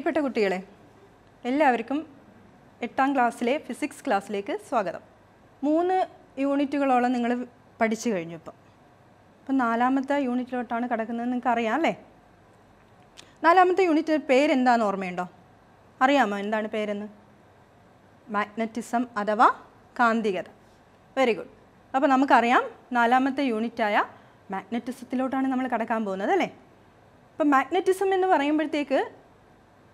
പ്രിയപ്പെട്ട കുട്ടികളെ എല്ലാവർക്കും എട്ടാം ക്ലാസ്സിലെ ഫിസിക്സ് ക്ലാസ്സിലേക്ക് സ്വാഗതം മൂന്ന് യൂണിറ്റുകളോളം നിങ്ങൾ പഠിച്ചു കഴിഞ്ഞു ഇപ്പം അപ്പം നാലാമത്തെ യൂണിറ്റിലോട്ടാണ് കിടക്കുന്നത് നിങ്ങൾക്ക് അറിയാം അല്ലേ നാലാമത്തെ യൂണിറ്റ് പേരെന്താന്ന് ഓർമ്മയുണ്ടോ അറിയാമോ എന്താണ് പേരെന്ന് മാഗ്നറ്റിസം അഥവാ കാന്തികത വെരി ഗുഡ് അപ്പോൾ നമുക്കറിയാം നാലാമത്തെ യൂണിറ്റായ മാഗ്നറ്റിസത്തിലോട്ടാണ് നമ്മൾ കടക്കാൻ പോകുന്നത് അല്ലേ അപ്പം മാഗ്നറ്റിസം എന്ന് പറയുമ്പോഴത്തേക്ക്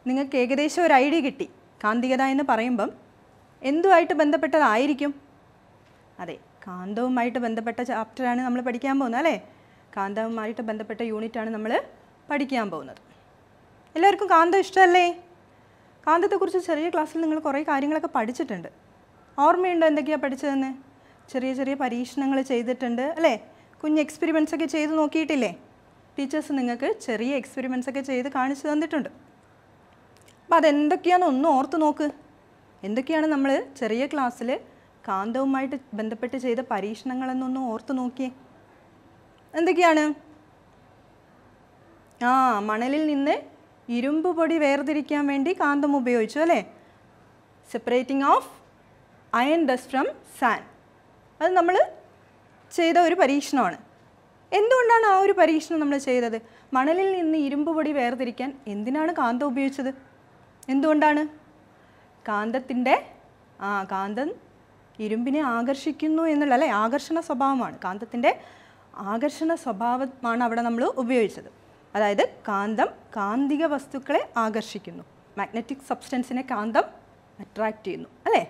നിങ്ങൾക്ക് ഏകദേശം ഒരു ഐഡിയ കിട്ടി കാന്തികത എന്ന് പറയുമ്പം എന്തുമായിട്ട് ബന്ധപ്പെട്ടതായിരിക്കും അതെ കാന്തവുമായിട്ട് ബന്ധപ്പെട്ട ചാപ്റ്ററാണ് നമ്മൾ പഠിക്കാൻ പോകുന്നത് അല്ലേ കാന്തവുമായിട്ട് ബന്ധപ്പെട്ട യൂണിറ്റാണ് നമ്മൾ പഠിക്കാൻ പോകുന്നത് എല്ലാവർക്കും കാന്തം ഇഷ്ടമല്ലേ കാന്തത്തെക്കുറിച്ച് ചെറിയ ക്ലാസ്സിൽ നിങ്ങൾ കുറേ കാര്യങ്ങളൊക്കെ പഠിച്ചിട്ടുണ്ട് ഓർമ്മയുണ്ടോ എന്തൊക്കെയാണ് പഠിച്ചതെന്ന് ചെറിയ ചെറിയ പരീക്ഷണങ്ങൾ ചെയ്തിട്ടുണ്ട് അല്ലേ കുഞ്ഞ് എക്സ്പെരിമെൻസ് ഒക്കെ ചെയ്ത് നോക്കിയിട്ടില്ലേ ടീച്ചേഴ്സ് നിങ്ങൾക്ക് ചെറിയ എക്സ്പെരിമെൻസ് ഒക്കെ ചെയ്ത് കാണിച്ചു തന്നിട്ടുണ്ട് അപ്പോൾ അതെന്തൊക്കെയാണെന്ന് ഒന്ന് ഓർത്ത് നോക്ക് എന്തൊക്കെയാണ് നമ്മൾ ചെറിയ ക്ലാസ്സിൽ കാന്തവുമായിട്ട് ബന്ധപ്പെട്ട് ചെയ്ത പരീക്ഷണങ്ങളെന്നൊന്ന് ഓർത്ത് നോക്കിയേ എന്തൊക്കെയാണ് ആ മണലിൽ നിന്ന് ഇരുമ്പ് പൊടി വേർതിരിക്കാൻ വേണ്ടി കാന്തം ഉപയോഗിച്ചു അല്ലേ separating of iron dust from sand അത് നമ്മൾ ചെയ്ത ഒരു പരീക്ഷണമാണ് എന്തുകൊണ്ടാണ് ആ ഒരു പരീക്ഷണം നമ്മൾ ചെയ്തത് മണലിൽ നിന്ന് ഇരുമ്പ് പൊടി വേർതിരിക്കാൻ എന്തിനാണ് കാന്തം ഉപയോഗിച്ചത് എന്തുകൊണ്ടാണ് കാന്തത്തിൻ്റെ ആ കാന്തം ഇരുമ്പിനെ ആകർഷിക്കുന്നു എന്നുള്ള അല്ലെ ആകർഷണ സ്വഭാവമാണ് കാന്തത്തിൻ്റെ ആകർഷണ സ്വഭാവമാണ് അവിടെ നമ്മൾ ഉപയോഗിച്ചത് അതായത് കാന്തം കാന്തിക വസ്തുക്കളെ ആകർഷിക്കുന്നു മാഗ്നറ്റിക് സബ്സ്റ്റൻസിനെ കാന്തം അട്രാക്റ്റ് ചെയ്യുന്നു അല്ലേ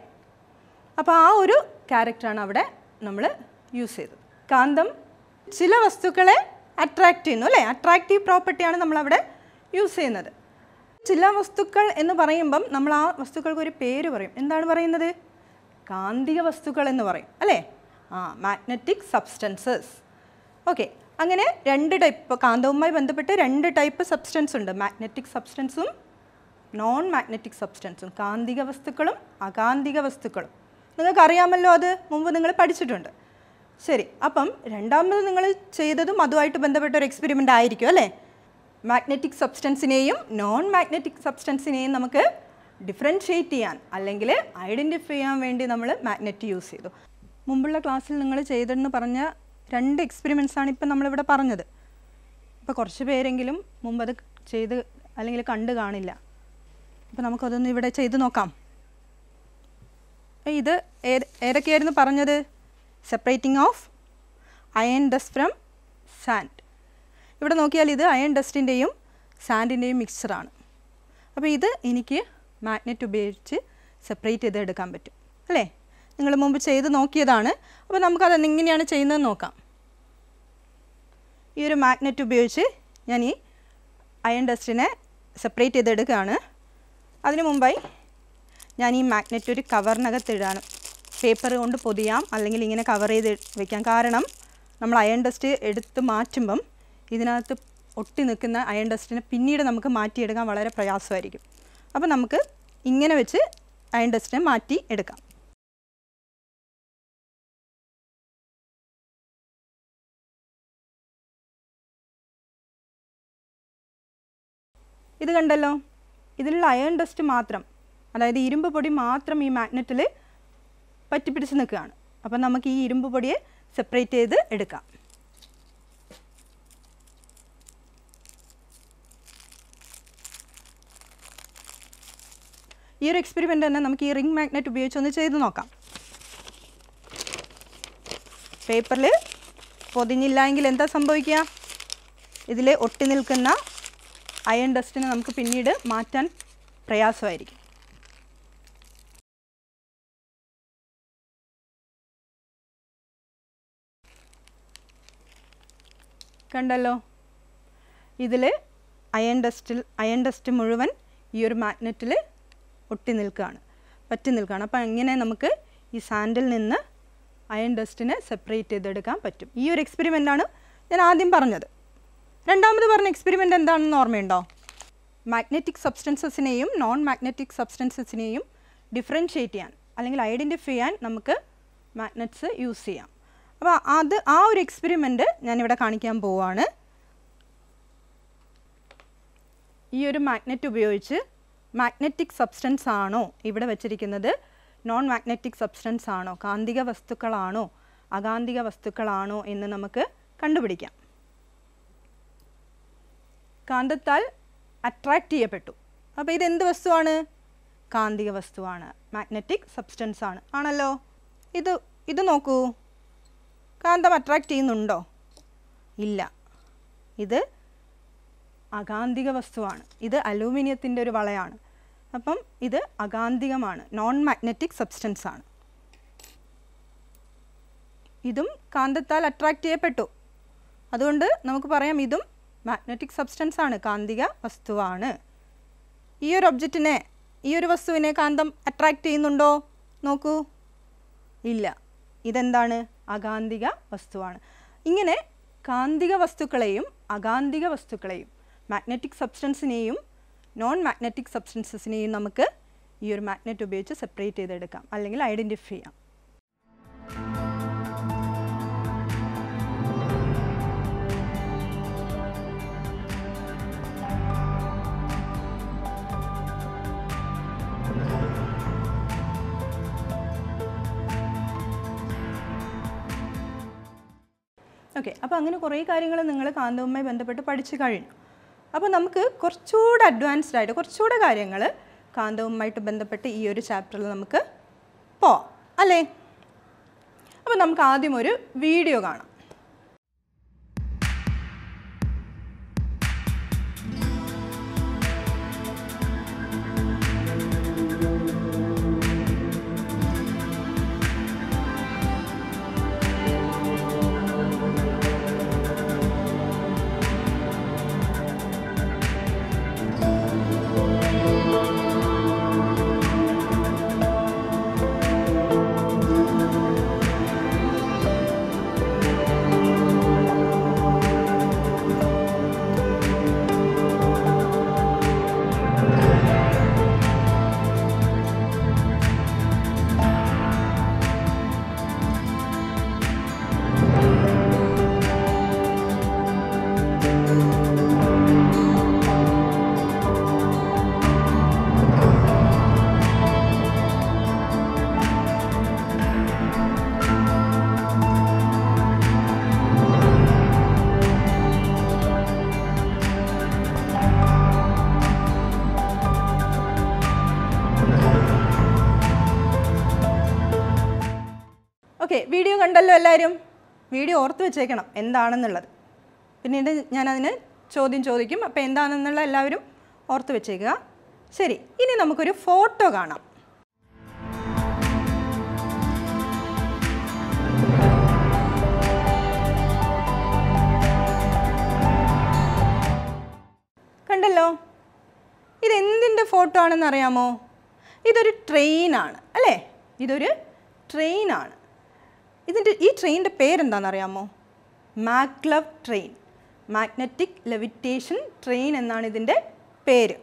അപ്പോൾ ആ ഒരു ക്യാരക്ടറാണ് അവിടെ നമ്മൾ യൂസ് ചെയ്തത് കാന്തം ചില വസ്തുക്കളെ അട്രാക്റ്റ് ചെയ്യുന്നു അല്ലേ അട്രാക്റ്റീവ് പ്രോപ്പർട്ടിയാണ് നമ്മളവിടെ യൂസ് ചെയ്യുന്നത് ചില വസ്തുക്കൾ എന്ന് പറയുമ്പം നമ്മൾ ആ വസ്തുക്കൾക്ക് ഒരു പേര് പറയും എന്താണ് പറയുന്നത് കാന്തിക വസ്തുക്കൾ എന്ന് പറയും അല്ലേ ആ മാഗ്നറ്റിക് സബ്സ്റ്റൻസസ് ഓക്കെ അങ്ങനെ രണ്ട് ടൈപ്പ് കാന്തവുമായി ബന്ധപ്പെട്ട് രണ്ട് ടൈപ്പ് സബ്സ്റ്റൻസ് ഉണ്ട് മാഗ്നറ്റിക് സബ്സ്റ്റൻസും നോൺ മാഗ്നറ്റിക് സബ്സ്റ്റൻസും കാന്തിക വസ്തുക്കളും അകാന്തിക വസ്തുക്കളും നിങ്ങൾക്കറിയാമല്ലോ അത് മുമ്പ് നിങ്ങൾ പഠിച്ചിട്ടുണ്ട് ശരി അപ്പം രണ്ടാമത് നിങ്ങൾ ചെയ്തതും അതുമായിട്ട് ബന്ധപ്പെട്ട ഒരു എക്സ്പെരിമെൻ്റ് ആയിരിക്കും അല്ലേ മാഗ്നറ്റിക് സബ്സ്റ്റൻസിനെയും നോൺ മാഗ്നറ്റിക് സബ്സ്റ്റൻസിനെയും നമുക്ക് ഡിഫറൻഷ്യേറ്റ് ചെയ്യാൻ അല്ലെങ്കിൽ ഐഡൻറ്റിഫൈ ചെയ്യാൻ വേണ്ടി നമ്മൾ മാഗ്നറ്റ് യൂസ് ചെയ്തു മുമ്പുള്ള ക്ലാസ്സിൽ നിങ്ങൾ ചെയ്തെന്ന് പറഞ്ഞ രണ്ട് എക്സ്പെരിമെൻസാണ് ഇപ്പം നമ്മളിവിടെ പറഞ്ഞത് ഇപ്പോൾ കുറച്ച് പേരെങ്കിലും മുമ്പത് ചെയ്ത് അല്ലെങ്കിൽ കണ്ടു കാണില്ല അപ്പോൾ നമുക്കതൊന്ന് ഇവിടെ ചെയ്ത് നോക്കാം ഇത് ഏതൊക്കെയായിരുന്നു പറഞ്ഞത് separating of iron dust from sand ഇവിടെ നോക്കിയാൽ ഇത് അയൺ ഡസ്റ്റിൻ്റെയും സാൻഡിൻ്റെയും മിക്സ്ചറാണ് അപ്പോൾ ഇത് എനിക്ക് മാഗ്നറ്റ് ഉപയോഗിച്ച് സെപ്പറേറ്റ് ചെയ്ത് എടുക്കാൻ പറ്റും അല്ലേ നിങ്ങൾ മുമ്പ് ചെയ്ത് നോക്കിയതാണ് അപ്പോൾ നമുക്കത് എങ്ങനെയാണ് ചെയ്യുന്നതെന്ന് നോക്കാം ഈ ഒരു മാഗ്നറ്റ് ഉപയോഗിച്ച് ഞാൻ ഈ അയൺ ഡസ്റ്റിനെ സെപ്പറേറ്റ് ചെയ്തെടുക്കുകയാണ് അതിനു മുമ്പായി ഞാൻ ഈ മാഗ്നറ്റ് ഒരു കവറിനകത്ത് ഇടാണ് പേപ്പർ കൊണ്ട് പൊതിയാം അല്ലെങ്കിൽ ഇങ്ങനെ കവർ ചെയ്ത് വയ്ക്കാം കാരണം നമ്മൾ അയൺ ഡസ്റ്റ് എടുത്ത് മാറ്റുമ്പം ഇതിനകത്ത് ഒട്ടി നിൽക്കുന്ന അയൺ ഡസ്റ്റിനെ പിന്നീട് നമുക്ക് മാറ്റിയെടുക്കാൻ വളരെ പ്രയാസമായിരിക്കും അപ്പോൾ നമുക്ക് ഇങ്ങനെ വെച്ച് അയൺ ഡസ്റ്റിനെ മാറ്റി എടുക്കാം ഇത് കണ്ടല്ലോ ഇതിലുള്ള അയൺ ഡസ്റ്റ് മാത്രം അതായത് ഇരുമ്പ് പൊടി മാത്രം ഈ മാഗ്നറ്റിൽ പറ്റിപ്പിടിച്ച് നിൽക്കുകയാണ് അപ്പം നമുക്ക് ഈ ഇരുമ്പ് പൊടിയെ സെപ്പറേറ്റ് ചെയ്ത് എടുക്കാം ഈ ഒരു എക്സ്പെരിമെൻ്റ് തന്നെ നമുക്ക് ഈ റിംഗ് മാഗ്നറ്റ് ഉപയോഗിച്ച് ഒന്ന് ചെയ്ത് നോക്കാം പേപ്പറിൽ പൊതിഞ്ഞില്ല എങ്കിൽ എന്താ സംഭവിക്കുക ഇതിൽ ഒട്ടി നിൽക്കുന്ന അയൺ ഡസ്റ്റിനെ നമുക്ക് പിന്നീട് മാറ്റാൻ പ്രയാസമായിരിക്കും കണ്ടല്ലോ ഇതിൽ അയൺ ഡസ്റ്റിൽ അയൺ ഡസ്റ്റ് മുഴുവൻ ഈ ഒരു മാഗ്നറ്റിൽ ഒട്ടി നിൽക്കുകയാണ് പറ്റി നിൽക്കുകയാണ് അപ്പോൾ എങ്ങനെ നമുക്ക് ഈ സാൻഡിൽ നിന്ന് അയൺ ഡസ്റ്റിനെ സെപ്പറേറ്റ് ചെയ്തെടുക്കാൻ പറ്റും ഈ ഒരു എക്സ്പെരിമെൻ്റാണ് ഞാൻ ആദ്യം പറഞ്ഞത് രണ്ടാമത് പറഞ്ഞ എക്സ്പെരിമെൻ്റ് എന്താണെന്ന് ഓർമ്മയുണ്ടോ മാഗ്നറ്റിക് സബ്സ്റ്റൻസസിനെയും നോൺ മാഗ്നറ്റിക് സബ്സ്റ്റൻസസിനെയും ഡിഫറൻഷ്യേറ്റ് ചെയ്യാൻ അല്ലെങ്കിൽ ഐഡൻറ്റിഫൈ ചെയ്യാൻ നമുക്ക് മാഗ്നറ്റ്സ് യൂസ് ചെയ്യാം അപ്പോൾ അത് ആ ഒരു എക്സ്പെരിമെൻ്റ് ഞാനിവിടെ കാണിക്കാൻ പോവാണ് ഈ ഒരു മാഗ്നറ്റ് ഉപയോഗിച്ച് മാഗ്നറ്റിക് സബ്സ്റ്റൻസ് ആണോ ഇവിടെ വച്ചിരിക്കുന്നത് നോൺ മാഗ്നറ്റിക് സബ്സ്റ്റൻസ് ആണോ കാന്തിക വസ്തുക്കളാണോ അകാന്തിക വസ്തുക്കളാണോ എന്ന് നമുക്ക് കണ്ടുപിടിക്കാം കാന്തത്താൽ അട്രാക്റ്റ് ചെയ്യപ്പെട്ടു അപ്പോൾ ഇതെന്ത് വസ്തുവാണ് കാന്തിക വസ്തുവാണ് മാഗ്നറ്റിക് സബ്സ്റ്റൻസ് ആണ് ആണല്ലോ ഇത് ഇത് നോക്കൂ കാന്തം അട്രാക്റ്റ് ചെയ്യുന്നുണ്ടോ ഇല്ല ഇത് അകാന്തിക വസ്തുവാണ് ഇത് അലൂമിനിയത്തിൻ്റെ ഒരു വളയാണ് അപ്പം ഇത് അകാന്തികമാണ് നോൺ മാഗ്നറ്റിക് സബ്സ്റ്റൻസ് ആണ് ഇതും കാന്തത്താൽ അട്രാക്റ്റ് ചെയ്യപ്പെട്ടു അതുകൊണ്ട് നമുക്ക് പറയാം ഇതും മാഗ്നറ്റിക് സബ്സ്റ്റൻസ് ആണ് കാന്തിക വസ്തുവാണ് ഈ ഒരു ഒബ്ജക്റ്റിനെ ഈ ഒരു വസ്തുവിനെ കാന്തം അട്രാക്റ്റ് ചെയ്യുന്നുണ്ടോ നോക്കൂ ഇല്ല ഇതെന്താണ് അകാന്തിക വസ്തുവാണ് ഇങ്ങനെ കാന്തിക വസ്തുക്കളെയും അകാന്തിക വസ്തുക്കളെയും മാഗ്നറ്റിക് സബ്സ്റ്റൻസിനെയും നോൺ മാഗ്നറ്റിക് സബ്സ്റ്റൻസസിനെയും നമുക്ക് ഈ ഒരു മാഗ്നറ്റ് ഉപയോഗിച്ച് സെപ്പറേറ്റ് ചെയ്തെടുക്കാം അല്ലെങ്കിൽ ഐഡൻറ്റിഫൈ ചെയ്യാം ഓക്കെ അപ്പോൾ അങ്ങനെ കുറേ കാര്യങ്ങൾ നിങ്ങൾ കാന്തവുമായി ബന്ധപ്പെട്ട് പഠിച്ചു കഴിഞ്ഞു അപ്പോൾ നമുക്ക് കുറച്ചുകൂടെ അഡ്വാൻസ്ഡ് ആയിട്ട് കുറച്ചുകൂടെ കാര്യങ്ങൾ കാന്തവുമായിട്ട് ബന്ധപ്പെട്ട് ഈ ഒരു ചാപ്റ്ററിൽ നമുക്ക് പോവാം അല്ലേ അപ്പോൾ നമുക്ക് ആദ്യം ഒരു വീഡിയോ കാണാം വീഡിയോ കണ്ടല്ലോ എല്ലാവരും വീഡിയോ ഓർത്ത് വെച്ചേക്കണം എന്താണെന്നുള്ളത് പിന്നീട് ഞാനതിന് ചോദ്യം ചോദിക്കും അപ്പോൾ എന്താണെന്നുള്ള എല്ലാവരും ഓർത്ത് വെച്ചേക്കുക ശരി ഇനി നമുക്കൊരു ഫോട്ടോ കാണാം കണ്ടല്ലോ ഇതെന്തിൻ്റെ ഫോട്ടോ ആണെന്ന് അറിയാമോ ഇതൊരു ട്രെയിനാണ് അല്ലേ ഇതൊരു ട്രെയിനാണ് ഇതിൻ്റെ ഈ ട്രെയിനിൻ്റെ പേരെന്താണെന്നറിയാമോ maglev train magnetic levitation train എന്നാണ് ഇതിൻ്റെ പേര്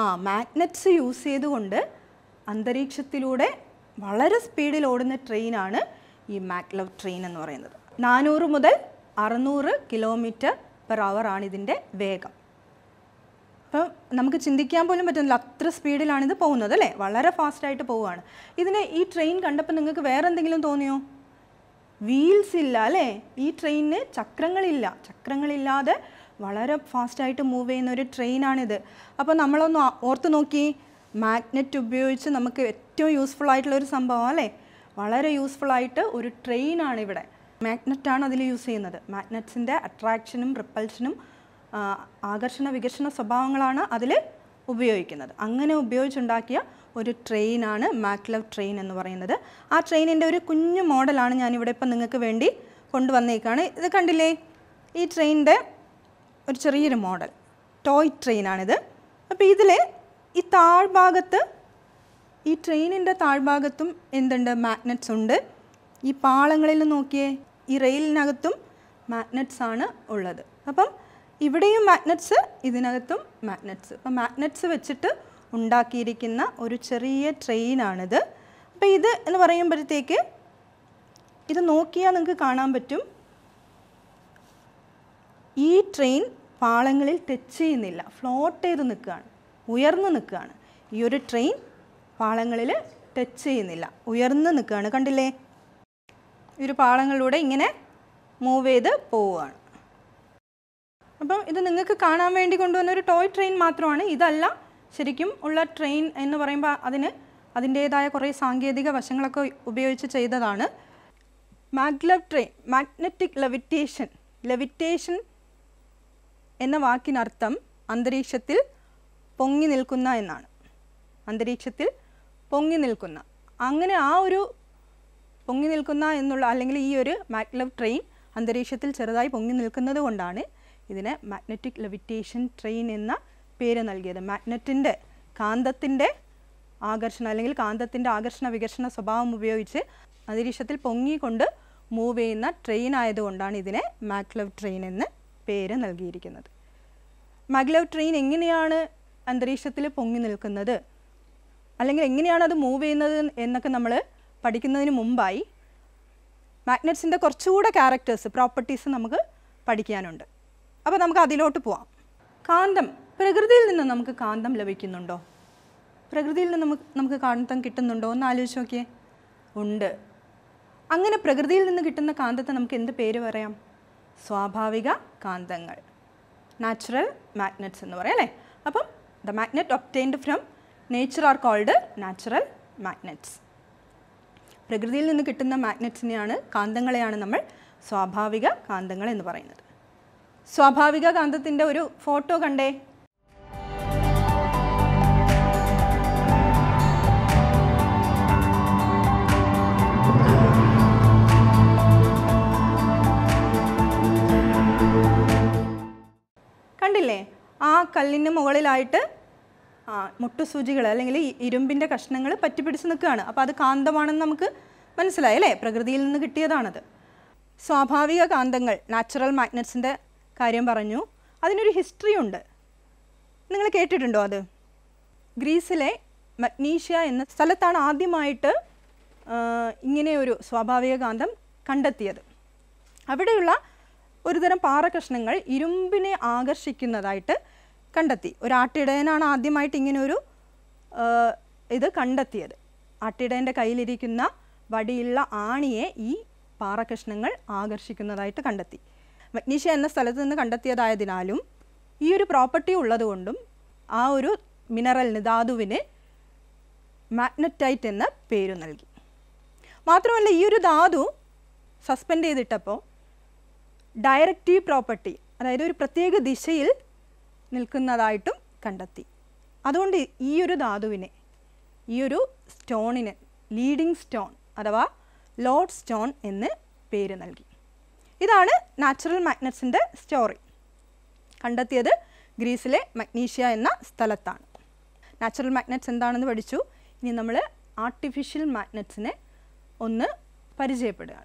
ആ മാഗ്നറ്റ്സ് യൂസ് ചെയ്തുകൊണ്ട് അന്തരീക്ഷത്തിലൂടെ വളരെ സ്പീഡിൽ ഓടുന്ന ട്രെയിനാണ് ഈ മാഗ്ലവ് ട്രെയിൻ എന്ന് പറയുന്നത് നാനൂറ് മുതൽ അറുന്നൂറ് കിലോമീറ്റർ പെർ ആണ് ഇതിൻ്റെ വേഗം അപ്പം നമുക്ക് ചിന്തിക്കാൻ പോലും പറ്റുന്നില്ല അത്ര സ്പീഡിലാണ് ഇത് പോകുന്നത് അല്ലേ വളരെ ഫാസ്റ്റായിട്ട് പോവുകയാണ് ഇതിനെ ഈ ട്രെയിൻ കണ്ടപ്പോൾ നിങ്ങൾക്ക് വേറെ എന്തെങ്കിലും തോന്നിയോ വീൽസ് ഇല്ല അല്ലേ ഈ ട്രെയിനിന് ചക്രങ്ങളില്ല ചക്രങ്ങളില്ലാതെ വളരെ ഫാസ്റ്റായിട്ട് മൂവ് ചെയ്യുന്ന ഒരു ട്രെയിനാണിത് അപ്പോൾ നമ്മളൊന്ന് ഓർത്ത് നോക്കി മാഗ്നറ്റ് ഉപയോഗിച്ച് നമുക്ക് ഏറ്റവും യൂസ്ഫുൾ ആയിട്ടുള്ള ഒരു സംഭവം അല്ലേ വളരെ യൂസ്ഫുൾ ആയിട്ട് ഒരു ട്രെയിനാണ് ഇവിടെ മാഗ്നറ്റാണ് അതിൽ യൂസ് ചെയ്യുന്നത് മാഗ്നറ്റ്സിൻ്റെ അട്രാക്ഷനും റിപ്പൽഷനും ആകർഷണ വികർഷണ സ്വഭാവങ്ങളാണ് അതിൽ ഉപയോഗിക്കുന്നത് അങ്ങനെ ഉപയോഗിച്ചുണ്ടാക്കിയ ഒരു ട്രെയിനാണ് മാക്ലവ് ട്രെയിൻ എന്ന് പറയുന്നത് ആ ട്രെയിനിൻ്റെ ഒരു കുഞ്ഞു മോഡലാണ് ഞാനിവിടെ ഇപ്പം നിങ്ങൾക്ക് വേണ്ടി കൊണ്ടുവന്നേക്കാണ് ഇത് കണ്ടില്ലേ ഈ ട്രെയിനിൻ്റെ ഒരു ചെറിയൊരു മോഡൽ ടോയ് ട്രെയിനാണിത് അപ്പോൾ ഇതിൽ ഈ താഴ്ഭാഗത്ത് ഈ ട്രെയിനിൻ്റെ താഴ്ഭാഗത്തും എന്തുണ്ട് മാഗ്നറ്റ്സ് ഉണ്ട് ഈ പാളങ്ങളിൽ നോക്കിയേ ഈ റെയിലിനകത്തും മാഗ്നറ്റ്സ് ആണ് ഉള്ളത് അപ്പം ഇവിടെയും മാഗ്നറ്റ്സ് ഇതിനകത്തും മാഗ്നറ്റ്സ് അപ്പം മാഗ്നറ്റ്സ് വെച്ചിട്ട് ഉണ്ടാക്കിയിരിക്കുന്ന ഒരു ചെറിയ ട്രെയിനാണിത് അപ്പോൾ ഇത് എന്ന് പറയുമ്പോഴത്തേക്ക് ഇത് നോക്കിയാൽ നിങ്ങൾക്ക് കാണാൻ പറ്റും ഈ ട്രെയിൻ പാളങ്ങളിൽ ടച്ച് ചെയ്യുന്നില്ല ഫ്ലോട്ട് ചെയ്ത് നിൽക്കുകയാണ് ഉയർന്നു നിൽക്കുകയാണ് ഈ ഒരു ട്രെയിൻ പാളങ്ങളിൽ ടച്ച് ചെയ്യുന്നില്ല ഉയർന്നു നിൽക്കുകയാണ് കണ്ടില്ലേ ഈ ഒരു പാളങ്ങളിലൂടെ ഇങ്ങനെ മൂവ് ചെയ്ത് പോവുകയാണ് അപ്പം ഇത് നിങ്ങൾക്ക് കാണാൻ വേണ്ടി കൊണ്ടുവന്ന ഒരു ടോയ് ട്രെയിൻ മാത്രമാണ് ഇതല്ല ശരിക്കും ഉള്ള ട്രെയിൻ എന്ന് പറയുമ്പോൾ അതിന് അതിൻ്റേതായ കുറേ സാങ്കേതിക വശങ്ങളൊക്കെ ഉപയോഗിച്ച് ചെയ്തതാണ് maglev train magnetic levitation levitation എന്ന വാക്കിനർത്ഥം അന്തരീക്ഷത്തിൽ പൊങ്ങി നിൽക്കുന്ന എന്നാണ് അന്തരീക്ഷത്തിൽ പൊങ്ങി നിൽക്കുന്ന അങ്ങനെ ആ ഒരു പൊങ്ങി നിൽക്കുന്ന എന്നുള്ള അല്ലെങ്കിൽ ഈ ഒരു മാഗ്ലവ് ട്രെയിൻ അന്തരീക്ഷത്തിൽ ചെറുതായി പൊങ്ങി നിൽക്കുന്നത് കൊണ്ടാണ് ഇതിനെ മാഗ്നറ്റിക് ലെവിറ്റേഷൻ ട്രെയിൻ എന്ന പേര് നൽകിയത് മാഗ്നറ്റിൻ്റെ കാന്തത്തിൻ്റെ ആകർഷണം അല്ലെങ്കിൽ കാന്തത്തിൻ്റെ ആകർഷണ വികർഷണ സ്വഭാവം ഉപയോഗിച്ച് അന്തരീക്ഷത്തിൽ പൊങ്ങിക്കൊണ്ട് മൂവ് ചെയ്യുന്ന ട്രെയിൻ ആയതുകൊണ്ടാണ് ഇതിനെ മാഗ്ലവ് ട്രെയിൻ എന്ന് പേര് നൽകിയിരിക്കുന്നത് മാഗ്ലവ് ട്രെയിൻ എങ്ങനെയാണ് അന്തരീക്ഷത്തിൽ പൊങ്ങി നിൽക്കുന്നത് അല്ലെങ്കിൽ എങ്ങനെയാണ് അത് മൂവ് ചെയ്യുന്നത് എന്നൊക്കെ നമ്മൾ പഠിക്കുന്നതിന് മുമ്പായി മാഗ്നറ്റ്സിൻ്റെ കുറച്ചുകൂടെ ക്യാരക്ടേഴ്സ് പ്രോപ്പർട്ടീസ് നമുക്ക് പഠിക്കാനുണ്ട് അപ്പോൾ നമുക്ക് അതിലോട്ട് പോവാം കാന്തം പ്രകൃതിയിൽ നിന്ന് നമുക്ക് കാന്തം ലഭിക്കുന്നുണ്ടോ പ്രകൃതിയിൽ നിന്ന് നമുക്ക് നമുക്ക് കാന്തം കിട്ടുന്നുണ്ടോ എന്ന് ആലോചിച്ച് നോക്കിയേ ഉണ്ട് അങ്ങനെ പ്രകൃതിയിൽ നിന്ന് കിട്ടുന്ന കാന്തത്തെ നമുക്ക് എന്ത് പേര് പറയാം സ്വാഭാവിക കാന്തങ്ങൾ നാച്ചുറൽ മാഗ്നറ്റ്സ് എന്ന് പറയാം അല്ലേ അപ്പം the magnet obtained from nature are called natural magnets പ്രകൃതിയിൽ നിന്ന് കിട്ടുന്ന മാഗ്നറ്റ്സിനെയാണ് കാന്തങ്ങളെയാണ് നമ്മൾ സ്വാഭാവിക കാന്തങ്ങൾ എന്ന് പറയുന്നത് സ്വാഭാവിക കാന്തത്തിൻ്റെ ഒരു ഫോട്ടോ കണ്ടേ കണ്ടില്ലേ ആ കല്ലിന് മുകളിലായിട്ട് ആ മുട്ടുസൂചികൾ അല്ലെങ്കിൽ ഇരുമ്പിൻ്റെ കഷ്ണങ്ങൾ പിടിച്ച് നിൽക്കുകയാണ് അപ്പോൾ അത് കാന്തമാണെന്ന് നമുക്ക് മനസ്സിലായി അല്ലേ പ്രകൃതിയിൽ നിന്ന് കിട്ടിയതാണത് സ്വാഭാവിക കാന്തങ്ങൾ നാച്ചുറൽ മാഗ്നറ്റ്സിൻ്റെ കാര്യം പറഞ്ഞു അതിനൊരു ഹിസ്റ്ററി ഉണ്ട് നിങ്ങൾ കേട്ടിട്ടുണ്ടോ അത് ഗ്രീസിലെ മഗ്നീഷ്യ എന്ന സ്ഥലത്താണ് ആദ്യമായിട്ട് ഇങ്ങനെ ഒരു സ്വാഭാവിക കാന്തം കണ്ടെത്തിയത് അവിടെയുള്ള ഒരുതരം പാറ കഷ്ണങ്ങൾ ഇരുമ്പിനെ ആകർഷിക്കുന്നതായിട്ട് കണ്ടെത്തി ഒരു ആട്ടിടയനാണ് ആദ്യമായിട്ട് ഒരു ഇത് കണ്ടെത്തിയത് ആട്ടിടയൻ്റെ കയ്യിലിരിക്കുന്ന വടിയുള്ള ആണിയെ ഈ പാറകഷ്ണങ്ങൾ ആകർഷിക്കുന്നതായിട്ട് കണ്ടെത്തി മഗ്നീഷ്യ എന്ന സ്ഥലത്ത് നിന്ന് കണ്ടെത്തിയതായതിനാലും ഈ ഒരു പ്രോപ്പർട്ടി ഉള്ളതുകൊണ്ടും ആ ഒരു മിനറലിന് ധാതുവിന് മാഗ്നറ്റൈറ്റ് എന്ന പേര് നൽകി മാത്രമല്ല ഈ ഒരു ധാതു സസ്പെൻഡ് ചെയ്തിട്ടപ്പോൾ ഡയറക്റ്റീവ് പ്രോപ്പർട്ടി അതായത് ഒരു പ്രത്യേക ദിശയിൽ നിൽക്കുന്നതായിട്ടും കണ്ടെത്തി അതുകൊണ്ട് ഈ ഒരു ധാതുവിനെ ഈ ഒരു സ്റ്റോണിന് ലീഡിംഗ് സ്റ്റോൺ അഥവാ ലോഡ് സ്റ്റോൺ എന്ന് പേര് നൽകി ഇതാണ് നാച്ചുറൽ മാഗ്നറ്റ്സിൻ്റെ സ്റ്റോറി കണ്ടെത്തിയത് ഗ്രീസിലെ മഗ്നീഷ്യ എന്ന സ്ഥലത്താണ് നാച്ചുറൽ മാഗ്നറ്റ്സ് എന്താണെന്ന് പഠിച്ചു ഇനി നമ്മൾ ആർട്ടിഫിഷ്യൽ മാഗ്നറ്റ്സിനെ ഒന്ന് പരിചയപ്പെടുക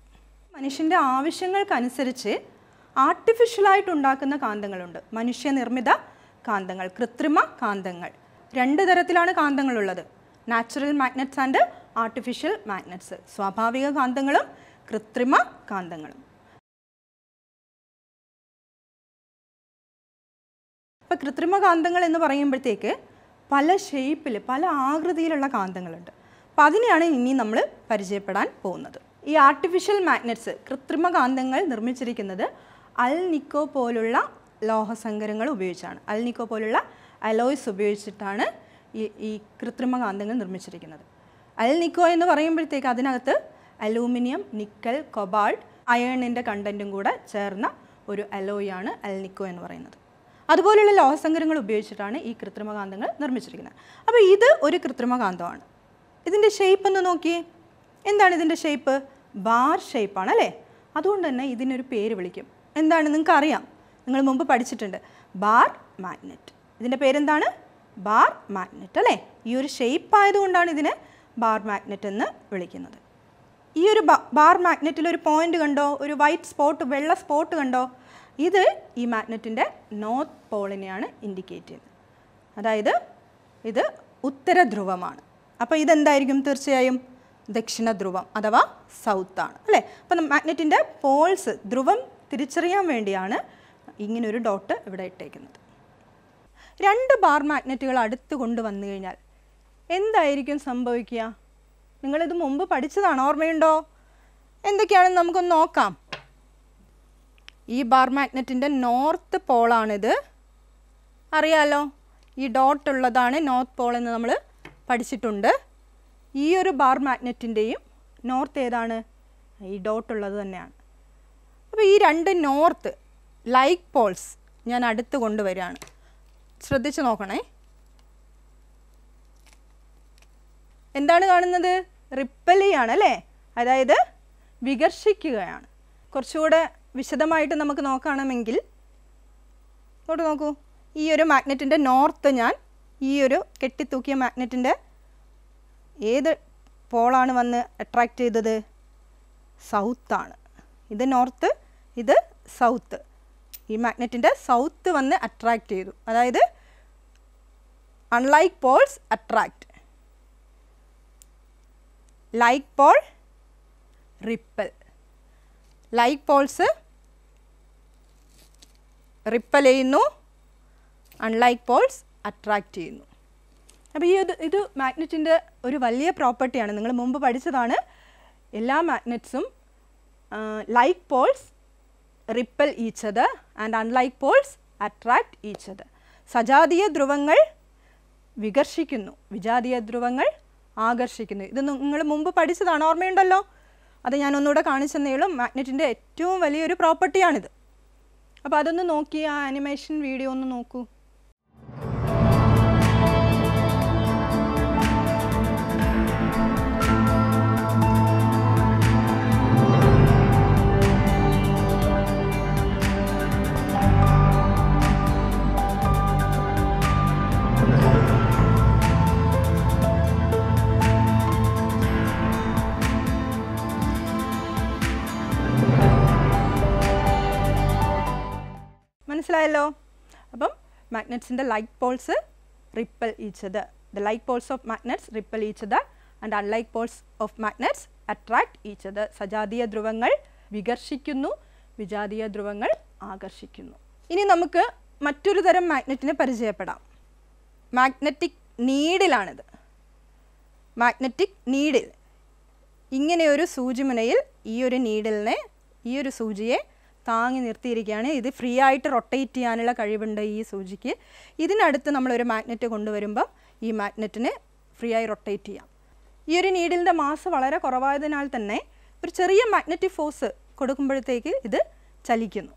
മനുഷ്യൻ്റെ ആവശ്യങ്ങൾക്കനുസരിച്ച് ആർട്ടിഫിഷ്യലായിട്ട് ഉണ്ടാക്കുന്ന കാന്തങ്ങളുണ്ട് മനുഷ്യനിർമ്മിത കാന്തങ്ങൾ കൃത്രിമ കാന്തങ്ങൾ രണ്ട് തരത്തിലാണ് കാന്തങ്ങളുള്ളത് natural magnets and artificial magnets സ്വാഭാവിക കാന്തങ്ങളും കൃത്രിമ കാന്തങ്ങളും ഇപ്പം കൃത്രിമ കാന്തങ്ങൾ എന്ന് പറയുമ്പോഴത്തേക്ക് പല ഷേപ്പിൽ പല ആകൃതിയിലുള്ള കാന്തങ്ങളുണ്ട് അപ്പോൾ അതിനെയാണ് ഇനി നമ്മൾ പരിചയപ്പെടാൻ പോകുന്നത് ഈ ആർട്ടിഫിഷ്യൽ മാഗ്നറ്റ്സ് കൃത്രിമ കാന്തങ്ങൾ നിർമ്മിച്ചിരിക്കുന്നത് അൽനിക്കോ പോലുള്ള ലോഹസങ്കരങ്ങൾ ഉപയോഗിച്ചാണ് അൽനിക്കോ പോലുള്ള അലോയ്സ് ഉപയോഗിച്ചിട്ടാണ് ഈ ഈ കൃത്രിമ കാന്തങ്ങൾ നിർമ്മിച്ചിരിക്കുന്നത് അൽനിക്കോ എന്ന് പറയുമ്പോഴത്തേക്ക് അതിനകത്ത് അലൂമിനിയം നിക്കൽ കൊബാൾട്ട് അയേണിൻ്റെ കണ്ടൻറ്റും കൂടെ ചേർന്ന ഒരു അലോയാണ് ആണ് അൽനിക്കോ എന്ന് പറയുന്നത് അതുപോലെയുള്ള ലോഹസങ്കരങ്ങൾ ഉപയോഗിച്ചിട്ടാണ് ഈ കൃത്രിമകാന്തങ്ങൾ നിർമ്മിച്ചിരിക്കുന്നത് അപ്പോൾ ഇത് ഒരു കൃത്രിമകാന്തമാണ് ഇതിൻ്റെ ഷേപ്പ് ഒന്ന് നോക്കിയേ എന്താണ് ഇതിൻ്റെ ഷേപ്പ് ബാർ ഷേപ്പാണ് അല്ലേ അതുകൊണ്ട് തന്നെ ഇതിനൊരു പേര് വിളിക്കും എന്താണ് നിങ്ങൾക്ക് അറിയാം നിങ്ങൾ മുമ്പ് പഠിച്ചിട്ടുണ്ട് ബാർ മാഗ്നറ്റ് ഇതിൻ്റെ പേരെന്താണ് ബാർ മാഗ്നറ്റ് അല്ലേ ഈ ഒരു ഷേപ്പ് ആയതുകൊണ്ടാണ് ഇതിനെ ബാർ മാഗ്നറ്റ് എന്ന് വിളിക്കുന്നത് ഈ ഒരു ബാർ മാഗ്നറ്റിൽ ഒരു പോയിന്റ് കണ്ടോ ഒരു വൈറ്റ് സ്പോട്ട് വെള്ള സ്പോട്ട് കണ്ടോ ഇത് ഈ മാഗ്നറ്റിൻ്റെ നോർത്ത് പോളിനെയാണ് ഇൻഡിക്കേറ്റ് ചെയ്യുന്നത് അതായത് ഇത് ഉത്തര ധ്രുവമാണ് അപ്പോൾ ഇതെന്തായിരിക്കും തീർച്ചയായും ദക്ഷിണ ധ്രുവം അഥവാ സൗത്താണ് അല്ലേ അപ്പം മാഗ്നറ്റിൻ്റെ പോൾസ് ധ്രുവം തിരിച്ചറിയാൻ വേണ്ടിയാണ് ഇങ്ങനൊരു ഡോട്ട് ഇവിടെ ഇട്ടേക്കുന്നത് രണ്ട് ബാർ മാഗ്നറ്റുകൾ അടുത്ത് കൊണ്ടുവന്നു കഴിഞ്ഞാൽ എന്തായിരിക്കും സംഭവിക്കുക നിങ്ങളിത് മുമ്പ് പഠിച്ചതാണ് ഓർമ്മയുണ്ടോ എന്തൊക്കെയാണെന്ന് നമുക്കൊന്ന് നോക്കാം ഈ ബാർ മാഗ്നറ്റിൻ്റെ നോർത്ത് പോളാണിത് അറിയാലോ ഈ ഡോട്ട് ഉള്ളതാണ് നോർത്ത് പോൾ എന്ന് നമ്മൾ പഠിച്ചിട്ടുണ്ട് ഈ ഒരു ബാർ മാഗ്നറ്റിൻ്റെയും നോർത്ത് ഏതാണ് ഈ ഡോട്ട് ഉള്ളത് തന്നെയാണ് അപ്പോൾ ഈ രണ്ട് നോർത്ത് ലൈക്ക് പോൾസ് ഞാൻ അടുത്ത് കൊണ്ടുവരികയാണ് ശ്രദ്ധിച്ച് നോക്കണേ എന്താണ് കാണുന്നത് റിപ്പൽ ചെയ്യാണ് അല്ലേ അതായത് വികർഷിക്കുകയാണ് കുറച്ചുകൂടെ വിശദമായിട്ട് നമുക്ക് നോക്കണമെങ്കിൽ ഇങ്ങോട്ട് നോക്കൂ ഈ ഒരു മാഗ്നറ്റിൻ്റെ നോർത്ത് ഞാൻ ഈ ഒരു കെട്ടിത്തൂക്കിയ മാഗ്നറ്റിൻ്റെ ഏത് പോളാണ് വന്ന് അട്രാക്റ്റ് ചെയ്തത് സൗത്താണ് ഇത് നോർത്ത് ഇത് സൗത്ത് ഈ മാഗ്നറ്റിൻ്റെ സൗത്ത് വന്ന് അട്രാക്റ്റ് ചെയ്തു അതായത് unlike poles attract like pole repel like poles repel ചെയ്യുന്നു അൺലൈക്ക് പോൾസ് അട്രാക്റ്റ് ചെയ്യുന്നു അപ്പോൾ ഈ ഇത് ഇത് മാഗ്നറ്റിൻ്റെ ഒരു വലിയ പ്രോപ്പർട്ടിയാണ് നിങ്ങൾ മുമ്പ് പഠിച്ചതാണ് എല്ലാ മാഗ്നറ്റ്സും like poles repel each other and unlike poles attract each other. സജാതീയ ധ്രുവങ്ങൾ വികർഷിക്കുന്നു വിജാതീയ ധ്രുവങ്ങൾ ആകർഷിക്കുന്നു ഇത് നിങ്ങൾ മുമ്പ് പഠിച്ചതാണ് ഓർമ്മയുണ്ടല്ലോ അത് ഞാൻ ഒന്നുകൂടെ കാണിച്ചെന്നേ ഉള്ളൂ മാഗ്നറ്റിൻ്റെ ഏറ്റവും വലിയൊരു പ്രോപ്പർട്ടിയാണിത് അപ്പോൾ അതൊന്ന് നോക്കി ആ ആനിമേഷൻ വീഡിയോ ഒന്ന് നോക്കൂ മനസ്സിലായല്ലോ അപ്പം മാഗ്നറ്റ്സിൻ്റെ like poles repel each other the like poles of magnets repel each other and unlike poles of magnets attract each other സജാതീയ ധ്രുവങ്ങൾ വികർഷിക്കുന്നു വിജാതീയ ധ്രുവങ്ങൾ ആകർഷിക്കുന്നു ഇനി നമുക്ക് മറ്റൊരു തരം മാഗ്നറ്റിനെ പരിചയപ്പെടാം മാഗ്നറ്റിക് നീഡിലാണിത് മാഗ്നറ്റിക് നീഡിൽ ഇങ്ങനെയൊരു സൂചിമുനയിൽ ഈ ഒരു നീഡിലിനെ ഈ ഒരു സൂചിയെ താങ്ങി നിർത്തിയിരിക്കുകയാണ് ഇത് ഫ്രീ ആയിട്ട് റൊട്ടേറ്റ് ചെയ്യാനുള്ള കഴിവുണ്ട് ഈ സൂചിക്ക് ഇതിനടുത്ത് നമ്മളൊരു മാഗ്നറ്റ് കൊണ്ടുവരുമ്പം ഈ മാഗ്നറ്റിന് ഫ്രീ ആയി റൊട്ടേറ്റ് ചെയ്യാം ഈ ഒരു നീഡിലിൻ്റെ മാസ് വളരെ കുറവായതിനാൽ തന്നെ ഒരു ചെറിയ മാഗ്നറ്റിക് ഫോഴ്സ് കൊടുക്കുമ്പോഴത്തേക്ക് ഇത് ചലിക്കുന്നു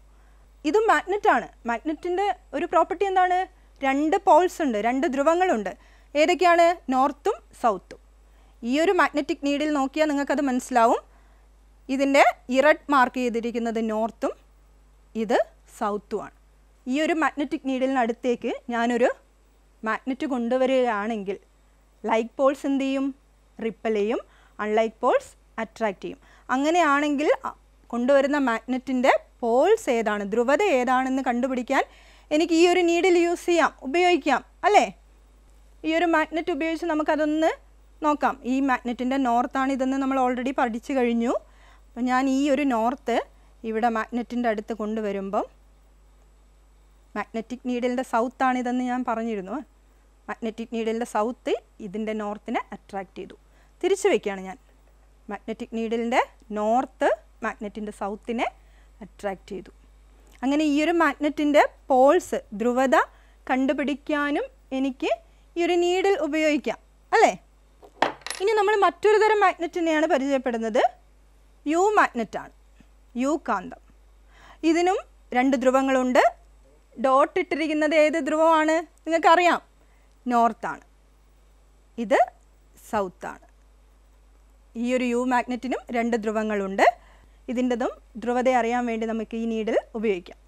ഇതും മാഗ്നറ്റാണ് മാഗ്നറ്റിൻ്റെ ഒരു പ്രോപ്പർട്ടി എന്താണ് രണ്ട് പോൾസ് ഉണ്ട് രണ്ട് ധ്രുവങ്ങളുണ്ട് ഏതൊക്കെയാണ് നോർത്തും സൗത്തും ഈ ഒരു മാഗ്നറ്റിക് നീഡിൽ നോക്കിയാൽ നിങ്ങൾക്കത് മനസ്സിലാവും ഇതിൻ്റെ ഇറഡ് മാർക്ക് ചെയ്തിരിക്കുന്നത് നോർത്തും ഇത് സൗത്തുമാണ് ഈ ഒരു മാഗ്നറ്റിക് നീഡിലിനടുത്തേക്ക് ഞാനൊരു മാഗ്നറ്റ് കൊണ്ടുവരികയാണെങ്കിൽ ലൈക്ക് പോൾസ് എന്ത് ചെയ്യും റിപ്പൽ ചെയ്യും അൺലൈക്ക് പോൾസ് അട്രാക്റ്റ് ചെയ്യും അങ്ങനെയാണെങ്കിൽ കൊണ്ടുവരുന്ന മാഗ്നറ്റിൻ്റെ പോൾസ് ഏതാണ് ധ്രുവത ഏതാണെന്ന് കണ്ടുപിടിക്കാൻ എനിക്ക് ഈ ഒരു നീഡിൽ യൂസ് ചെയ്യാം ഉപയോഗിക്കാം അല്ലേ ഈ ഒരു മാഗ്നറ്റ് ഉപയോഗിച്ച് നമുക്കതൊന്ന് നോക്കാം ഈ മാഗ്നറ്റിൻ്റെ നോർത്താണ് ഇതെന്ന് നമ്മൾ ഓൾറെഡി പഠിച്ചു കഴിഞ്ഞു അപ്പം ഞാൻ ഈ ഒരു നോർത്ത് ഇവിടെ മാഗ്നറ്റിൻ്റെ അടുത്ത് കൊണ്ടുവരുമ്പം മാഗ്നറ്റിക് നീഡിലിൻ്റെ സൗത്താണിതെന്ന് ഞാൻ പറഞ്ഞിരുന്നു മാഗ്നറ്റിക് നീഡിലിൻ്റെ സൗത്ത് ഇതിൻ്റെ നോർത്തിനെ അട്രാക്റ്റ് ചെയ്തു തിരിച്ചു വയ്ക്കുകയാണ് ഞാൻ മാഗ്നറ്റിക് നീഡിലിൻ്റെ നോർത്ത് മാഗ്നറ്റിൻ്റെ സൗത്തിനെ അട്രാക്റ്റ് ചെയ്തു അങ്ങനെ ഈ ഒരു മാഗ്നറ്റിൻ്റെ പോൾസ് ധ്രുവത കണ്ടുപിടിക്കാനും എനിക്ക് ഈ ഒരു നീഡിൽ ഉപയോഗിക്കാം അല്ലേ ഇനി നമ്മൾ മറ്റൊരു തരം മാഗ്നറ്റിനെയാണ് പരിചയപ്പെടുന്നത് യു മാഗ്നറ്റാണ് യു കാന്തം ഇതിനും രണ്ട് ധ്രുവങ്ങളുണ്ട് ഡോട്ട് ഇട്ടിരിക്കുന്നത് ഏത് ധ്രുവമാണ് നിങ്ങൾക്കറിയാം നോർത്താണ് ഇത് സൗത്താണ് ഈ ഒരു യു മാഗ്നറ്റിനും രണ്ട് ധ്രുവങ്ങളുണ്ട് ഇതിൻ്റെതും ധ്രുവത അറിയാൻ വേണ്ടി നമുക്ക് ഈ നീഡിൽ ഉപയോഗിക്കാം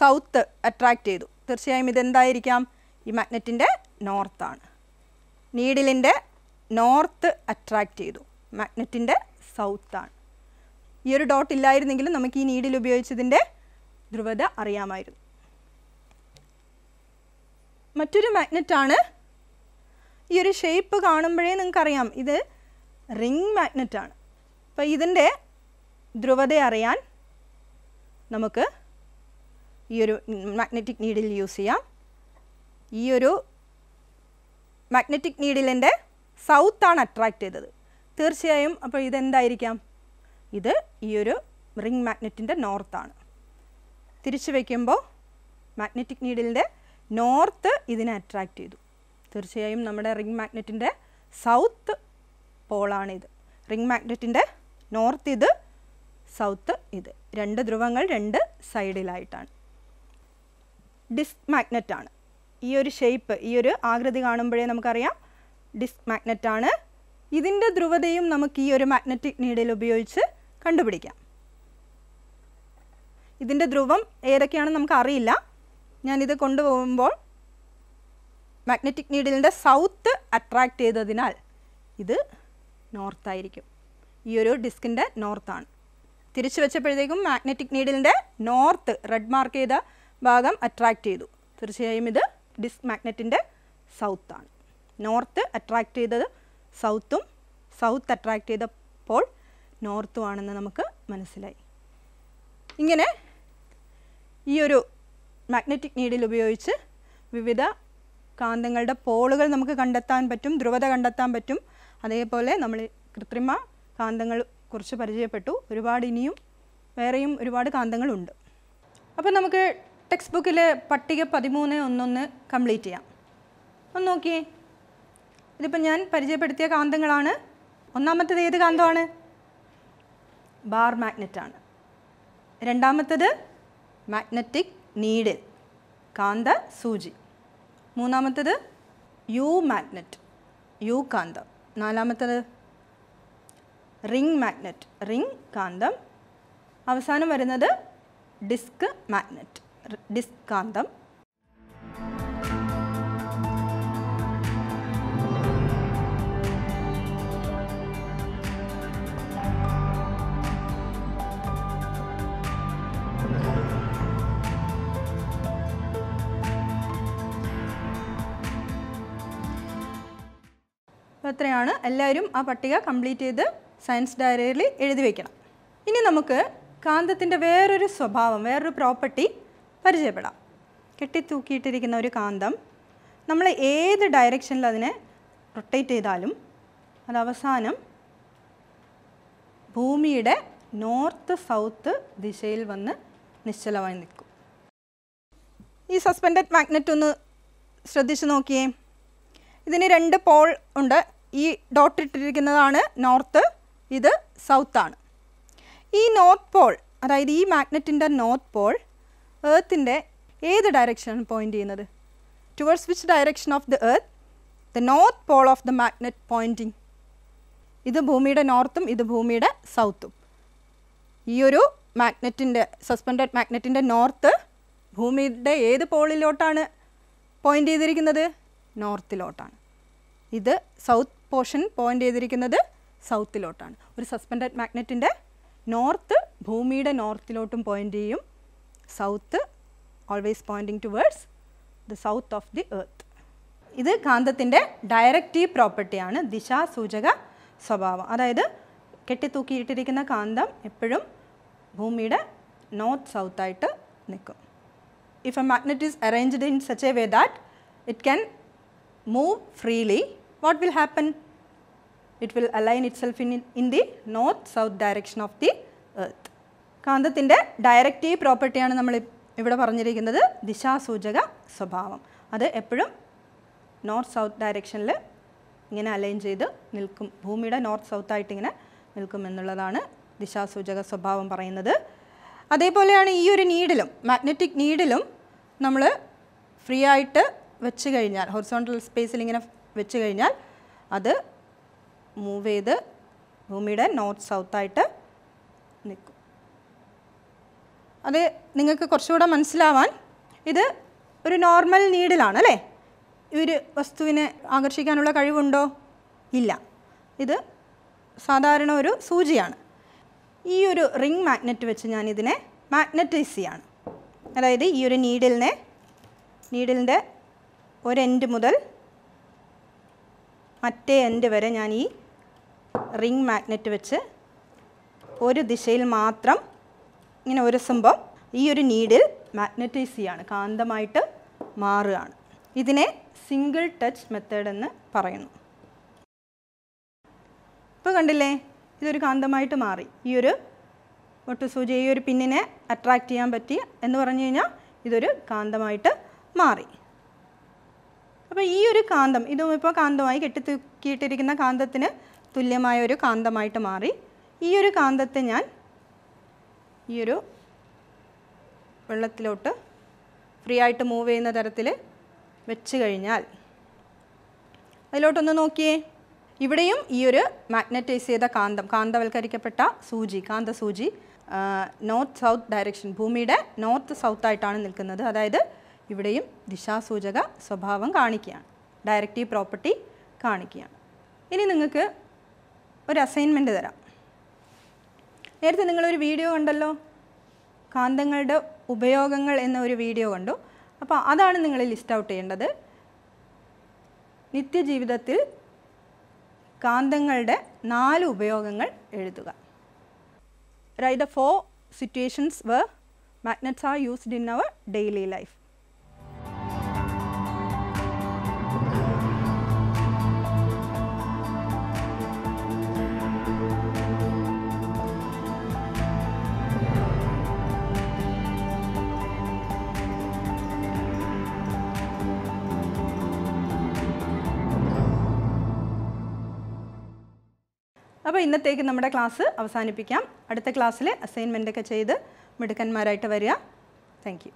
സൗത്ത് അട്രാക്റ്റ് ചെയ്തു തീർച്ചയായും ഇതെന്തായിരിക്കാം ഈ മാഗ്നറ്റിൻ്റെ നോർത്താണ് നീഡിലിൻ്റെ നോർത്ത് അട്രാക്റ്റ് ചെയ്തു മാഗ്നറ്റിൻ്റെ സൗത്താണ് ഈ ഒരു ഡോട്ട് ഇല്ലായിരുന്നെങ്കിലും നമുക്ക് ഈ നീഡിൽ ഉപയോഗിച്ചതിൻ്റെ ധ്രുവത അറിയാമായിരുന്നു മറ്റൊരു മാഗ്നറ്റാണ് ഈ ഒരു ഷേപ്പ് കാണുമ്പോഴേ നിങ്ങൾക്കറിയാം ഇത് റിംഗ് മാഗ്നറ്റാണ് അപ്പോൾ ഇതിൻ്റെ ധ്രുവത അറിയാൻ നമുക്ക് ഈ ഒരു മാഗ്നറ്റിക് നീഡിൽ യൂസ് ചെയ്യാം ഈ ഒരു മാഗ്നറ്റിക് നീഡിലിൻ്റെ സൗത്താണ് അട്രാക്റ്റ് ചെയ്തത് തീർച്ചയായും അപ്പോൾ ഇതെന്തായിരിക്കാം ഇത് ഈ ഒരു റിംഗ് മാഗ്നറ്റിൻ്റെ നോർത്താണ് തിരിച്ചു വയ്ക്കുമ്പോൾ മാഗ്നറ്റിക് നീഡിലിൻ്റെ നോർത്ത് ഇതിനെ അട്രാക്റ്റ് ചെയ്തു തീർച്ചയായും നമ്മുടെ റിംഗ് മാഗ്നറ്റിൻ്റെ സൗത്ത് പോളാണിത് റിംഗ് മാഗ്നറ്റിൻ്റെ നോർത്ത് ഇത് സൗത്ത് ഇത് രണ്ട് ധ്രുവങ്ങൾ രണ്ട് സൈഡിലായിട്ടാണ് ഡിസ്ക് മാഗ്നറ്റാണ് ഈ ഒരു ഷേപ്പ് ഈ ഒരു ആകൃതി കാണുമ്പോഴേ നമുക്കറിയാം ഡിസ്ക് ആണ് ഇതിൻ്റെ ധ്രുവതയും നമുക്ക് ഈ ഒരു മാഗ്നറ്റിക് നീഡിൽ ഉപയോഗിച്ച് കണ്ടുപിടിക്കാം ഇതിൻ്റെ ധ്രുവം ഏതൊക്കെയാണെന്ന് നമുക്ക് അറിയില്ല ഞാനിത് കൊണ്ടുപോകുമ്പോൾ മാഗ്നറ്റിക് നീഡിലിൻ്റെ സൗത്ത് അട്രാക്റ്റ് ചെയ്തതിനാൽ ഇത് നോർത്തായിരിക്കും ഈ ഒരു ഡിസ്കിൻ്റെ നോർത്താണ് തിരിച്ചു വെച്ചപ്പോഴത്തേക്കും മാഗ്നറ്റിക് നീഡിലിൻ്റെ നോർത്ത് റെഡ് മാർക്ക് ചെയ്ത ഭാഗം അട്രാക്റ്റ് ചെയ്തു തീർച്ചയായും ഇത് ഡിസ്ക് മാഗ്നറ്റിൻ്റെ സൗത്താണ് നോർത്ത് അട്രാക്റ്റ് ചെയ്തത് സൗത്തും സൗത്ത് അട്രാക്റ്റ് ചെയ്തപ്പോൾ നോർത്തുമാണെന്ന് നമുക്ക് മനസ്സിലായി ഇങ്ങനെ ഈ ഒരു മാഗ്നറ്റിക് നീഡിൽ ഉപയോഗിച്ച് വിവിധ കാന്തങ്ങളുടെ പോളുകൾ നമുക്ക് കണ്ടെത്താൻ പറ്റും ധ്രുവത കണ്ടെത്താൻ പറ്റും അതേപോലെ നമ്മൾ കൃത്രിമ കാന്തങ്ങൾ കുറിച്ച് പരിചയപ്പെട്ടു ഒരുപാട് ഇനിയും വേറെയും ഒരുപാട് കാന്തങ്ങളുണ്ട് അപ്പോൾ നമുക്ക് ടെക്സ്റ്റ് ബുക്കിലെ പട്ടിക പതിമൂന്ന് ഒന്നൊന്ന് കംപ്ലീറ്റ് ചെയ്യാം ഒന്ന് നോക്കിയേ ഇതിപ്പോൾ ഞാൻ പരിചയപ്പെടുത്തിയ കാന്തങ്ങളാണ് ഒന്നാമത്തേത് ഏത് കാന്തമാണ് ബാർ മാഗ്നറ്റാണ് രണ്ടാമത്തേത് മാഗ്നറ്റിക് നീഡിൽ കാന്ത സൂചി മൂന്നാമത്തേത് യു മാഗ്നറ്റ് യു കാന്തം നാലാമത്തേത് റിംഗ് മാഗ്നറ്റ് റിംഗ് കാന്തം അവസാനം വരുന്നത് ഡിസ്ക് മാഗ്നറ്റ് ഡിസ്ക് കാന്തം അത്രയാണ് എല്ലാവരും ആ പട്ടിക കംപ്ലീറ്റ് ചെയ്ത് സയൻസ് ഡയറിയിൽ എഴുതി വയ്ക്കണം ഇനി നമുക്ക് കാന്തത്തിൻ്റെ വേറൊരു സ്വഭാവം വേറൊരു പ്രോപ്പർട്ടി പരിചയപ്പെടാം കെട്ടിത്തൂക്കിയിട്ടിരിക്കുന്ന ഒരു കാന്തം നമ്മൾ ഏത് ഡയറക്ഷനിൽ അതിനെ റൊട്ടേറ്റ് ചെയ്താലും അത് അവസാനം ഭൂമിയുടെ നോർത്ത് സൗത്ത് ദിശയിൽ വന്ന് നിശ്ചലമായി നിൽക്കും ഈ സസ്പെൻഡഡ് മാഗ്നറ്റ് ഒന്ന് ശ്രദ്ധിച്ചു നോക്കിയേ ഇതിന് രണ്ട് പോൾ ഉണ്ട് ഈ ഡോട്ട് ഇട്ടിരിക്കുന്നതാണ് നോർത്ത് ഇത് സൗത്ത് ആണ് ഈ നോർത്ത് പോൾ അതായത് ഈ മാഗ്നറ്റിൻ്റെ നോർത്ത് പോൾ ഏർത്തിൻ്റെ ഏത് ഡയറക്ഷനാണ് പോയിൻ്റ് ചെയ്യുന്നത് towards which direction of the earth the north pole of the magnet pointing ഇത് ഭൂമിയുടെ നോർത്തും ഇത് ഭൂമിയുടെ സൗത്തും ഈ ഒരു മാഗ്നറ്റിൻ്റെ സസ്പെൻഡഡ് മാഗ്നറ്റിൻ്റെ നോർത്ത് ഭൂമിയുടെ ഏത് പോളിലോട്ടാണ് പോയിൻ്റ് ചെയ്തിരിക്കുന്നത് നോർത്തിലോട്ടാണ് ഇത് സൗത്ത് പോർഷൻ പോയിൻ്റ് ചെയ്തിരിക്കുന്നത് സൗത്തിലോട്ടാണ് ഒരു സസ്പെൻഡഡ് മാഗ്നറ്റിൻ്റെ നോർത്ത് ഭൂമിയുടെ നോർത്തിലോട്ടും പോയിൻ്റ് ചെയ്യും south always pointing towards the south of the earth ഇത് കാന്തത്തിൻ്റെ ഡയറക്റ്റീവ് പ്രോപ്പർട്ടിയാണ് ദിശാസൂചക സ്വഭാവം അതായത് കെട്ടിത്തൂക്കിയിട്ടിരിക്കുന്ന കാന്തം എപ്പോഴും ഭൂമിയുടെ നോർത്ത് സൗത്തായിട്ട് നിൽക്കും if a magnet is arranged in such a way that it can move freely what will happen? It will align itself in, in the north-south direction of the earth. കാന്തത്തിൻ്റെ directive പ്രോപ്പർട്ടിയാണ് നമ്മൾ ഇവിടെ പറഞ്ഞിരിക്കുന്നത് ദിശാസൂചക സ്വഭാവം അത് എപ്പോഴും നോർത്ത് സൗത്ത് ഡയറക്ഷനിൽ ഇങ്ങനെ അലൈൻ ചെയ്ത് നിൽക്കും ഭൂമിയുടെ നോർത്ത് സൗത്ത് ആയിട്ട് ഇങ്ങനെ നിൽക്കും എന്നുള്ളതാണ് ദിശാസൂചക സ്വഭാവം പറയുന്നത് അതേപോലെയാണ് ഈ ഒരു നീഡിലും മാഗ്നറ്റിക് നീഡിലും നമ്മൾ ഫ്രീ ആയിട്ട് വെച്ച് കഴിഞ്ഞാൽ ഹൊറിസോണ്ടൽ സ്പേസിൽ ഇങ്ങനെ വെച്ച് കഴിഞ്ഞാൽ അത് മൂവ് ചെയ്ത് ഭൂമിയുടെ നോർത്ത് സൗത്തായിട്ട് നിൽക്കും അത് നിങ്ങൾക്ക് കുറച്ചുകൂടെ മനസ്സിലാവാൻ ഇത് ഒരു നോർമൽ നീഡിലാണ് അല്ലേ ഒരു വസ്തുവിനെ ആകർഷിക്കാനുള്ള കഴിവുണ്ടോ ഇല്ല ഇത് സാധാരണ ഒരു സൂചിയാണ് ഈ ഒരു റിംഗ് മാഗ്നറ്റ് വെച്ച് ഞാൻ ഇതിനെ മാഗ്നറ്റൈസ് ചെയ്യാണ് അതായത് ഈ ഒരു നീഡിലിനെ നീഡിലിൻ്റെ ഒരു എൻഡ് മുതൽ മറ്റേ എൻഡ് വരെ ഞാൻ ഈ റിംഗ് മാഗ്നറ്റ് വെച്ച് ഒരു ദിശയിൽ മാത്രം ഇങ്ങനെ ഉരസുമ്പം ഈ ഒരു നീഡിൽ മാഗ്നറ്റൈസ് ചെയ്യാണ് കാന്തമായിട്ട് മാറുകയാണ് ഇതിനെ സിംഗിൾ ടച്ച് മെത്തേഡ് എന്ന് പറയുന്നു ഇപ്പോൾ കണ്ടില്ലേ ഇതൊരു കാന്തമായിട്ട് മാറി ഈ ഒരു ഒട്ടുസൂചി ഈ ഒരു പിന്നിനെ അട്രാക്റ്റ് ചെയ്യാൻ പറ്റി എന്ന് പറഞ്ഞു കഴിഞ്ഞാൽ ഇതൊരു കാന്തമായിട്ട് മാറി അപ്പോൾ ഈ ഒരു കാന്തം ഇതും ഇപ്പോൾ കാന്തമായി കെട്ടിത്തൂക്കിയിട്ടിരിക്കുന്ന കാന്തത്തിന് തുല്യമായ ഒരു കാന്തമായിട്ട് മാറി ഈ ഒരു കാന്തത്തെ ഞാൻ ഈ ഒരു വെള്ളത്തിലോട്ട് ഫ്രീ ആയിട്ട് മൂവ് ചെയ്യുന്ന തരത്തിൽ വെച്ച് കഴിഞ്ഞാൽ അതിലോട്ടൊന്ന് നോക്കിയേ ഇവിടെയും ഈ ഒരു മാഗ്നറ്റൈസ് ചെയ്ത കാന്തം കാന്തവൽക്കരിക്കപ്പെട്ട സൂചി കാന്ത സൂചി നോർത്ത് സൗത്ത് ഡയറക്ഷൻ ഭൂമിയുടെ നോർത്ത് സൗത്ത് ആയിട്ടാണ് നിൽക്കുന്നത് അതായത് ഇവിടെയും ദിശാസൂചക സ്വഭാവം കാണിക്കുകയാണ് ഡയറക്റ്റീവ് പ്രോപ്പർട്ടി കാണിക്കുകയാണ് ഇനി നിങ്ങൾക്ക് ഒരു അസൈൻമെൻറ്റ് തരാം നേരത്തെ നിങ്ങളൊരു വീഡിയോ കണ്ടല്ലോ കാന്തങ്ങളുടെ ഉപയോഗങ്ങൾ എന്ന ഒരു വീഡിയോ കണ്ടു അപ്പോൾ അതാണ് നിങ്ങൾ ലിസ്റ്റ് ഔട്ട് ചെയ്യേണ്ടത് നിത്യജീവിതത്തിൽ കാന്തങ്ങളുടെ നാല് ഉപയോഗങ്ങൾ എഴുതുക write the four situations where magnets are used in our daily life അപ്പോൾ ഇന്നത്തേക്ക് നമ്മുടെ ക്ലാസ് അവസാനിപ്പിക്കാം അടുത്ത ക്ലാസ്സിൽ അസൈൻമെൻ്റൊക്കെ ചെയ്ത് മിടുക്കന്മാരായിട്ട് വരിക താങ്ക്